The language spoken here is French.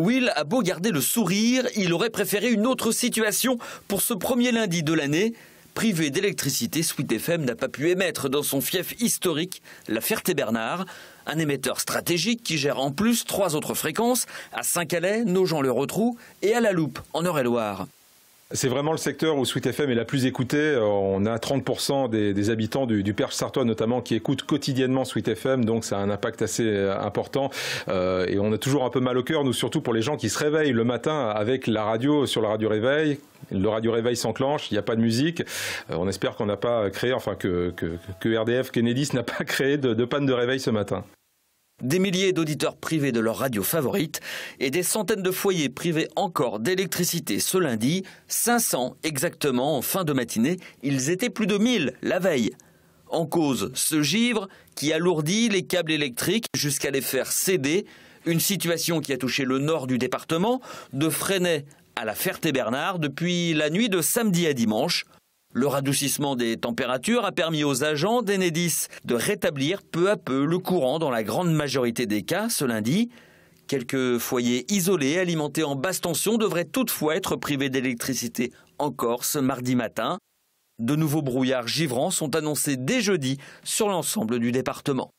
Will a beau garder le sourire, il aurait préféré une autre situation pour ce premier lundi de l'année. Privé d'électricité, Sweet FM n'a pas pu émettre dans son fief historique, la Ferté-Bernard, un émetteur stratégique qui gère en plus trois autres fréquences à Saint-Calais, Nogent-le-Rotrou et à La Loupe, en Eure-et-Loire. C'est vraiment le secteur où Sweet FM est la plus écoutée. Euh, on a 30% des, habitants du, Perche Sartois notamment qui écoutent quotidiennement Sweet FM, donc ça a un impact assez euh, important. Euh, et on a toujours un peu mal au cœur, nous surtout pour les gens qui se réveillent le matin avec la radio sur la radio réveil. Le radio réveil s'enclenche, il n'y a pas de musique. on espère qu'on n'a pas créé, enfin que, RDF Kennedy n'a pas créé de, de panne de réveil ce matin des milliers d'auditeurs privés de leur radio favorite et des centaines de foyers privés encore d'électricité ce lundi, 500 exactement en fin de matinée, ils étaient plus de 1000 la veille. En cause, ce givre qui alourdit les câbles électriques jusqu'à les faire céder, une situation qui a touché le nord du département, de Fresnay à la Ferté-Bernard depuis la nuit de samedi à dimanche. Le radoucissement des températures a permis aux agents d'Enedis de rétablir peu à peu le courant dans la grande majorité des cas ce lundi. Quelques foyers isolés alimentés en basse tension devraient toutefois être privés d'électricité encore ce mardi matin. De nouveaux brouillards givrants sont annoncés dès jeudi sur l'ensemble du département.